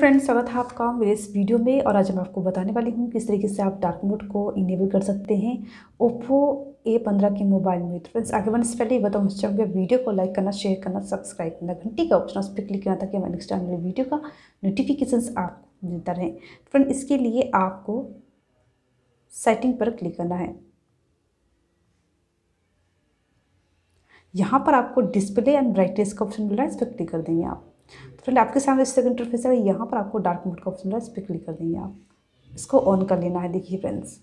friends स्वागत है आपका मेरे इस वीडियो में और आज मैं आपको बताने वाली हूँ किस तरीके से आप डार्क मोड को इनेबल कर सकते हैं ओप्पो ए पंद्रह के मोबाइल में तो फ्रेंड्स आगे बढ़ने से पहले ये बताऊँ इस वीडियो को लाइक करना शेयर करना सब्सक्राइब करना घंटी का ऑप्शन उस पर क्लिक करना ताकि हमारे नेक्स्ट आने वीडियो का नोटिफिकेशन आपको मिलता रहे फ्रेंड इसके लिए आपको सेटिंग पर क्लिक करना है यहाँ पर आपको डिस्प्ले एंड ब्राइटनेस का ऑप्शन मिल रहा है इस पर क्लिक कर देंगे आप तो फ्रेंड आपके सामने इस तरह इंटरफेस है यहाँ पर आपको डार्क मोड का ऑप्शन है इस पर क्लिक कर देंगे आप इसको ऑन कर लेना है देखिए फ्रेंड्स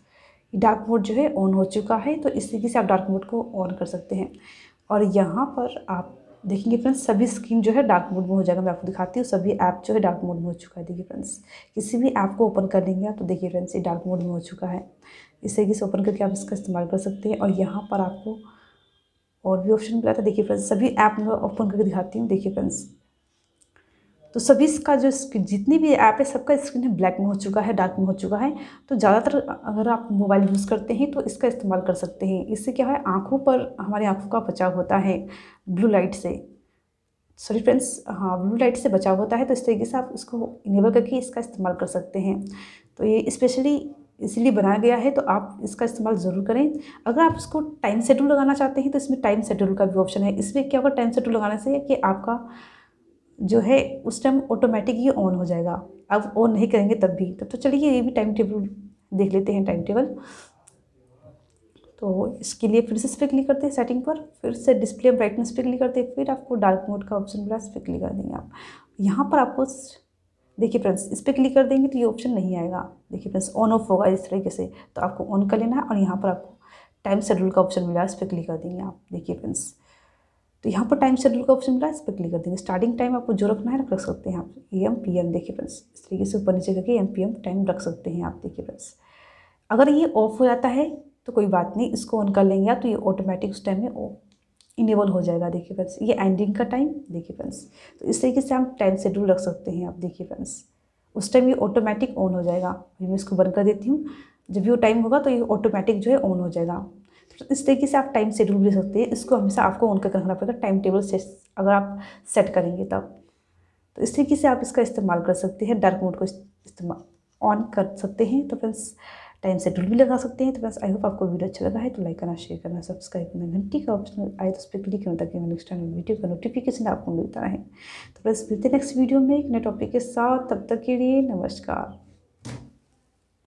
डार्क मोड जो है ऑन हो चुका है तो इस तरीके से आप डार्क मोड को ऑन कर सकते हैं और यहाँ पर आप देखेंगे फ्रेंड्स सभी स्क्रीन जो है डार्क मोड में हो जाएगा मैं आपको दिखाती हूँ सभी ऐप जो है डार्क मोड में हो चुका है देखिए फ्रेंड्स किसी भी ऐप को ओपन कर लेंगे आप तो देखिए फ्रेंड्स ये डार्क मोड में हो चुका है इस तरीके से ओपन करके आप इसका इस्तेमाल कर सकते हैं और यहाँ पर आपको और भी ऑप्शन मिला था देखिए फ्रेंड्स सभी ऐप में ओपन करके दिखाती हूँ देखिए फ्रेंड्स तो सभी इसका जो जितनी भी ऐप है सबका स्क्रीन ब्लैक में हो चुका है डार्क में हो चुका है तो ज़्यादातर अगर आप मोबाइल यूज़ करते हैं तो इसका इस्तेमाल कर सकते हैं इससे क्या है आँखों पर हमारी आँखों का बचाव होता है ब्लू लाइट से सॉरी फ्रेंड्स हाँ ब्लू लाइट से बचाव होता है तो इस तरीके से आप इसको इनेबल करके इसका इस्तेमाल कर सकते हैं तो ये स्पेशली इसलिए बनाया गया है तो आप इसका इस्तेमाल ज़रूर करें अगर आप इसको टाइम शेड्यूल लगाना चाहते हैं तो इसमें टाइम शेड्यूल का भी ऑप्शन है इसमें क्या होगा टाइम शेड्यूल लगाने से कि आपका जो है उस टाइम ऑटोमेटिक ये ऑन हो जाएगा अब ऑन नहीं करेंगे तब भी तब तो चलिए ये भी टाइम टेबल देख लेते हैं टाइम टेबल तो इसके लिए फिर से इस पर क्लिक करते हैं सेटिंग पर फिर से डिस्प्ले ब्राइटनेस पे क्लिक करते हैं फिर आपको डार्क मोड का ऑप्शन मिला इस पर क्लिक कर देंगे आप यहाँ पर आपको देखिए फ्रेंड्स इस पर क्लिक कर देंगे तो ये ऑप्शन नहीं आएगा देखिए फ्रेंड्स ऑन ऑफ होगा इस तरीके से तो आपको ऑन कर लेना है और यहाँ पर आपको टाइम शेड्यूल का ऑप्शन मिला इस पर क्लिक कर देंगे आप देखिए फ्रेंड्स तो यहाँ पर टाइम शेड्यूल का ऑप्शन मिला इस पर क्लिक कर देंगे स्टार्टिंग टाइम आपको जो रखना है रख सकते हैं आप ए एम पी एम देखिए फ्रेंड्स इस तरीके से ऊपर नीचे करके एम पी एम टाइम रख सकते हैं आप देखिए फ्रेंड्स अगर ये ऑफ हो जाता है तो कोई बात नहीं इसको ऑन कर लेंगे तो ये ऑटोमेटिक उस टाइम में इनेबल हो जाएगा देखिए फ्रेंड्स ये एंडिंग का टाइम देखिए फ्रेंड्स तो इस तरीके से हम टाइम शेड्यूल रख सकते हैं आप देखिए फ्रेंड्स उस टाइम ये ऑटोमेटिक ऑन हो जाएगा मैं इसको बंद कर देती हूँ जब भी वो टाइम होगा तो ये ऑटोमेटिक जो है ऑन हो जाएगा इस तरीके से आप टाइम शेड्यूल भी सकते हैं इसको हमेशा आपको ऑन करके रखना पड़ेगा टाइम टेबल से अगर आप सेट करेंगे तब तो इस तरीके से आप इसका इस्तेमाल कर सकते हैं डार्क मोड को इस्तेमाल ऑन कर सकते हैं तो फ्रेंड्स टाइम शेड्यूल भी लगा सकते हैं तो फ्रेंड्स आई होप आपको वीडियो अच्छा लगा है तो लाइक करना शेयर करना सब्सक्राइब करना घंटी का ऑप्शन आए तो उस पर क्लिक करना ताकि नेक्स्ट टाइम वीडियो का नोटिफिकेशन आपको मिलता रहे तो फ्रेंड्स मिलते नेक्स्ट वीडियो में एक नए टॉपिक के साथ तब तक के लिए नमस्कार